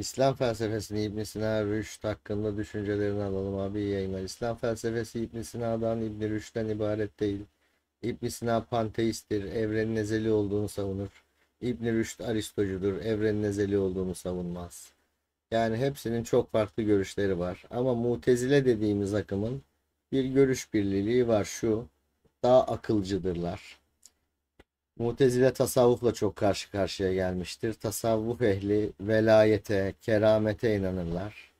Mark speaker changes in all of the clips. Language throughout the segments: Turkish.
Speaker 1: İslam felsefesini İbn Sina Rüşd hakkında düşüncelerini alalım abi iyi yayınlar. İslam felsefesi İbn Sina'dan İbn Rüşd'den ibaret değil. İbn Sina panteisttir, evrenin ezeli olduğunu savunur. İbn Rüşd aristocudur, evrenin ezeli olduğunu savunmaz. Yani hepsinin çok farklı görüşleri var. Ama mutezile dediğimiz akımın bir görüş birliği var şu. Daha akılcıdırlar. Mutezile tasavvufla çok karşı karşıya gelmiştir. Tasavvuf ehli velayete, keramete inanırlar.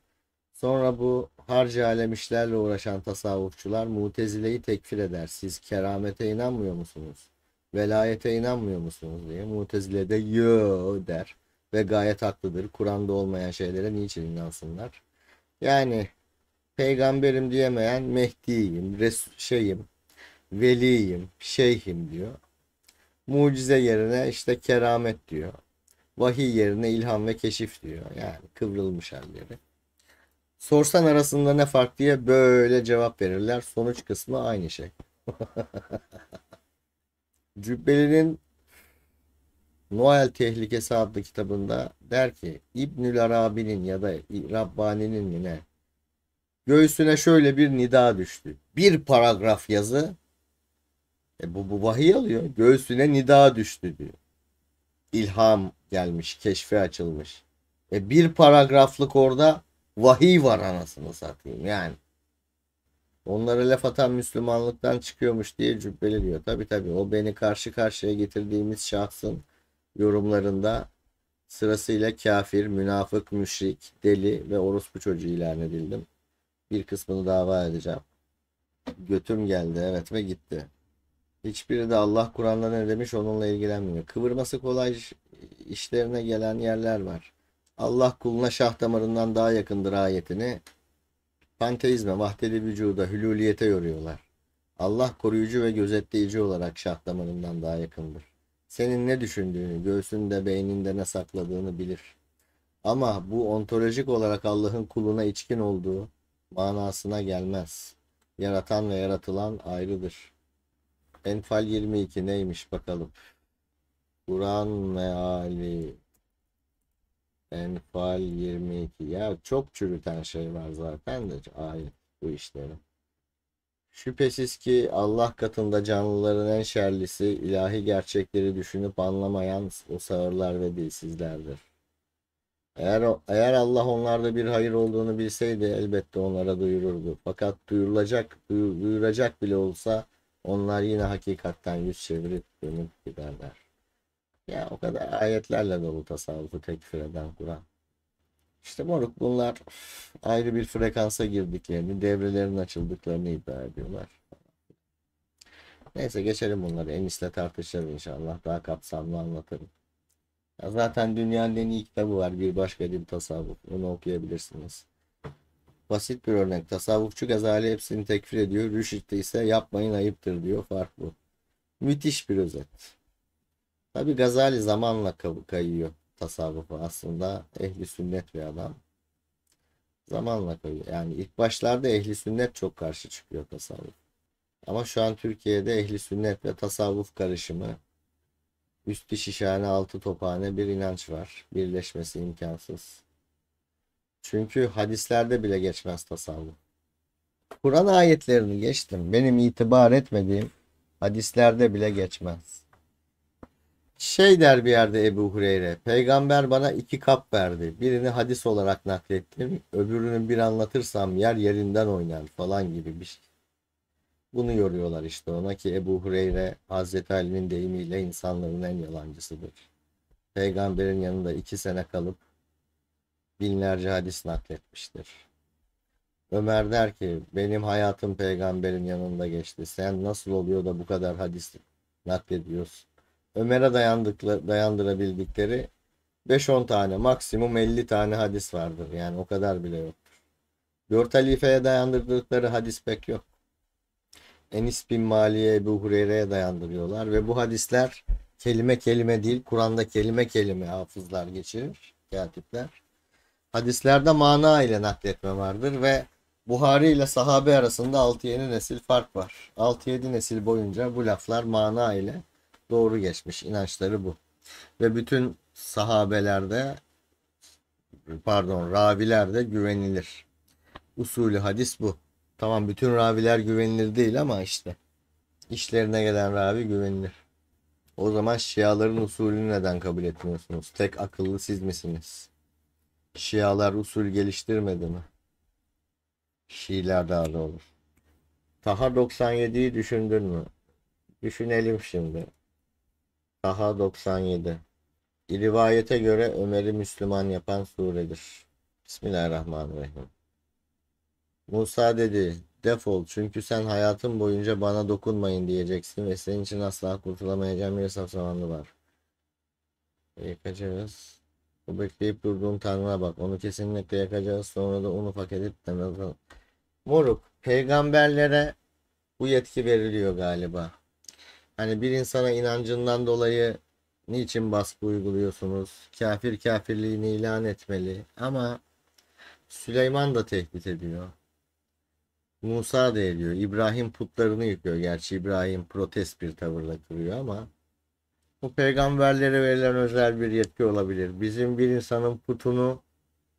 Speaker 1: Sonra bu harca alem uğraşan tasavvufçular mutezileyi tekfir eder. Siz keramete inanmıyor musunuz? Velayete inanmıyor musunuz diye. Mutezile de yo der. Ve gayet haklıdır. Kur'an'da olmayan şeylere niçin inansınlar? Yani peygamberim diyemeyen Mehdi'yim, res şeyim, veliyim, şeyhim diyor. Mucize yerine işte keramet diyor. Vahiy yerine ilham ve keşif diyor. Yani kıvrılmış halleri. Sorsan arasında ne fark diye böyle cevap verirler. Sonuç kısmı aynı şey. Cübbeli'nin Noel Tehlikesi adlı kitabında der ki İbnül Arabi'nin ya da Rabbani'nin yine göğsüne şöyle bir nida düştü. Bir paragraf yazı e bu, bu vahiy alıyor. Göğsüne nida düştü diyor. İlham gelmiş, keşfe açılmış. E bir paragraflık orada vahiy var anasını satayım yani. Onlara laf atan Müslümanlıktan çıkıyormuş diye cübbeli diyor. Tabi tabi o beni karşı karşıya getirdiğimiz şahsın yorumlarında sırasıyla kafir, münafık, müşrik, deli ve orospu çocuğu ilan edildim. Bir kısmını dava edeceğim. Götüm geldi evet ve gitti. Hiçbiri de Allah Kur'an'da ne demiş onunla ilgilenmiyor. Kıvırması kolay işlerine gelen yerler var. Allah kuluna şah damarından daha yakındır ayetini panteizme, vahdeli vücuda, hüluliyete yoruyorlar. Allah koruyucu ve gözetleyici olarak şah damarından daha yakındır. Senin ne düşündüğünü, göğsünde, beyninde ne sakladığını bilir. Ama bu ontolojik olarak Allah'ın kuluna içkin olduğu manasına gelmez. Yaratan ve yaratılan ayrıdır.'' Enfal 22 neymiş bakalım. Kur'an meali. Enfal 22. Ya çok çürüten şey var zaten de ayet bu işleri. Şüphesiz ki Allah katında canlıların en şerlisi ilahi gerçekleri düşünüp anlamayan o sağırlar ve dilsizlerdir. Eğer, eğer Allah onlarda bir hayır olduğunu bilseydi elbette onlara duyururdu. Fakat duyurulacak, duyuracak bile olsa onlar yine hakikatten yüz çevirip dönüp giderler. Ya o kadar ayetlerle dolu tasavvufu tekfir eden Kur'an. İşte moruk bunlar ayrı bir frekansa girdiklerini, devrelerin açıldıklarını iddia ediyorlar. Neyse geçelim bunları. Enis'le tartışalım inşallah. Daha kapsamlı anlatırım. Ya zaten dünyanın en iyi kitabı var. Bir başka din tasavvuf. Onu okuyabilirsiniz. Basit bir örnek. Tasavvufçu Gazali hepsini tekfir ediyor. Rüşit ise yapmayın ayıptır diyor. Fark bu. Müthiş bir özet. Tabi Gazali zamanla kayıyor tasavvufu Aslında ehli sünnet bir adam. Zamanla kayıyor. Yani ilk başlarda ehli sünnet çok karşı çıkıyor tasavvuf. Ama şu an Türkiye'de ehli sünnet ve tasavvuf karışımı üstü şişhane altı tophane bir inanç var. Birleşmesi imkansız. Çünkü hadislerde bile geçmez tasavvuf. Kur'an ayetlerini geçtim. Benim itibar etmediğim hadislerde bile geçmez. Şey der bir yerde Ebu Hureyre, peygamber bana iki kap verdi. Birini hadis olarak naklettim, öbürünü bir anlatırsam yer yerinden oynar falan gibi bir şey. Bunu yoruyorlar işte ona ki Ebu Hureyre Hazreti Ali'nin deyimiyle insanların en yalancısıdır. Peygamberin yanında iki sene kalıp binlerce hadis nakletmiştir. Ömer der ki benim hayatım peygamberin yanında geçti. Sen nasıl oluyor da bu kadar hadis naklediyorsun? Ömer'e dayandıkları, dayandırabildikleri 5-10 tane maksimum 50 tane hadis vardır. Yani o kadar bile yok. Dört halifeye dayandırdıkları hadis pek yok. Enis bin Mali'ye Ebu Hureyre'ye dayandırıyorlar ve bu hadisler kelime kelime değil Kur'an'da kelime kelime hafızlar geçirir katipler. Hadislerde mana ile nakletme vardır ve Buhari ile sahabe arasında 6-7 nesil fark var. 6-7 nesil boyunca bu laflar mana ile doğru geçmiş. İnançları bu. Ve bütün sahabelerde pardon ravilerde güvenilir. Usulü hadis bu. Tamam bütün raviler güvenilir değil ama işte işlerine gelen ravi güvenilir. O zaman şiaların usulünü neden kabul etmiyorsunuz? Tek akıllı siz misiniz? Şialar usul geliştirmedi mi? Şiiler daha doğru. Taha 97'yi düşündün mü? Düşünelim şimdi. Taha 97 Rivayete göre Ömer'i Müslüman yapan suredir. Bismillahirrahmanirrahim. Musa dedi, defol çünkü sen hayatın boyunca bana dokunmayın diyeceksin ve senin için asla kurtulamayacağım bir sapsamanlı var. Yıkacağız. E, o bekleyip durduğum tanrına bak. Onu kesinlikle yakacağız. Sonra da onu fark edip de Moruk peygamberlere bu yetki veriliyor galiba. Hani bir insana inancından dolayı niçin baskı uyguluyorsunuz? Kafir kafirliğini ilan etmeli. Ama Süleyman da tehdit ediyor. Musa da ediyor. İbrahim putlarını yıkıyor. Gerçi İbrahim protest bir tavırla kırıyor ama bu peygamberlere verilen özel bir yetki olabilir. Bizim bir insanın putunu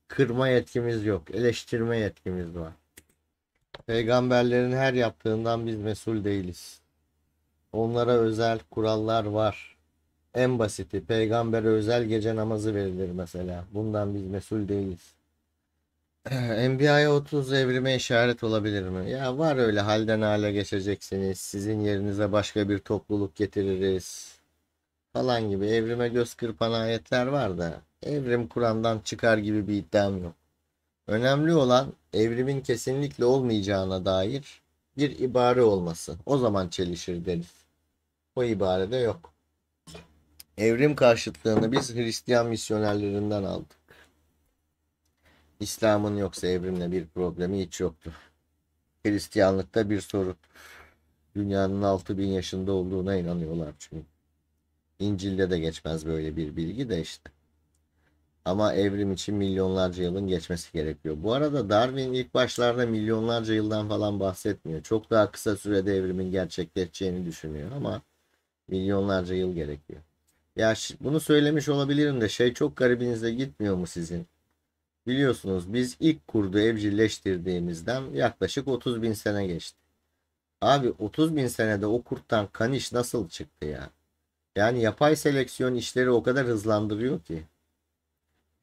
Speaker 1: kırma yetkimiz yok. Eleştirme yetkimiz var. Peygamberlerin her yaptığından biz mesul değiliz. Onlara özel kurallar var. En basiti peygambere özel gece namazı verilir mesela. Bundan biz mesul değiliz. NBA 30 evrime işaret olabilir mi? Ya var öyle halden hale geçeceksiniz. Sizin yerinize başka bir topluluk getiririz falan gibi evrime göz kırpan ayetler var da evrim Kur'an'dan çıkar gibi bir iddiam yok. Önemli olan evrimin kesinlikle olmayacağına dair bir ibare olması. O zaman çelişir deriz. O ibare de yok. Evrim karşıtlığını biz Hristiyan misyonerlerinden aldık. İslam'ın yoksa evrimle bir problemi hiç yoktu. Hristiyanlıkta bir sorun. Dünyanın 6000 yaşında olduğuna inanıyorlar çünkü. İncil'de de geçmez böyle bir bilgi de işte. Ama evrim için milyonlarca yılın geçmesi gerekiyor. Bu arada Darwin ilk başlarda milyonlarca yıldan falan bahsetmiyor. Çok daha kısa sürede evrimin gerçekleşeceğini düşünüyor ama milyonlarca yıl gerekiyor. Ya bunu söylemiş olabilirim de şey çok garibinize gitmiyor mu sizin? Biliyorsunuz biz ilk kurdu evcilleştirdiğimizden yaklaşık 30 bin sene geçti. Abi 30 bin senede o kurttan kaniş nasıl çıktı ya? Yani yapay seleksiyon işleri o kadar hızlandırıyor ki.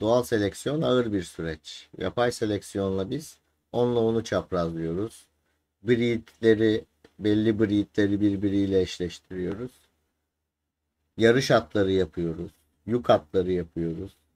Speaker 1: Doğal seleksiyon ağır bir süreç. Yapay seleksiyonla biz onunla onu çaprazlıyoruz. Breedleri, belli breedleri birbiriyle eşleştiriyoruz. Yarış atları yapıyoruz. Yük atları yapıyoruz.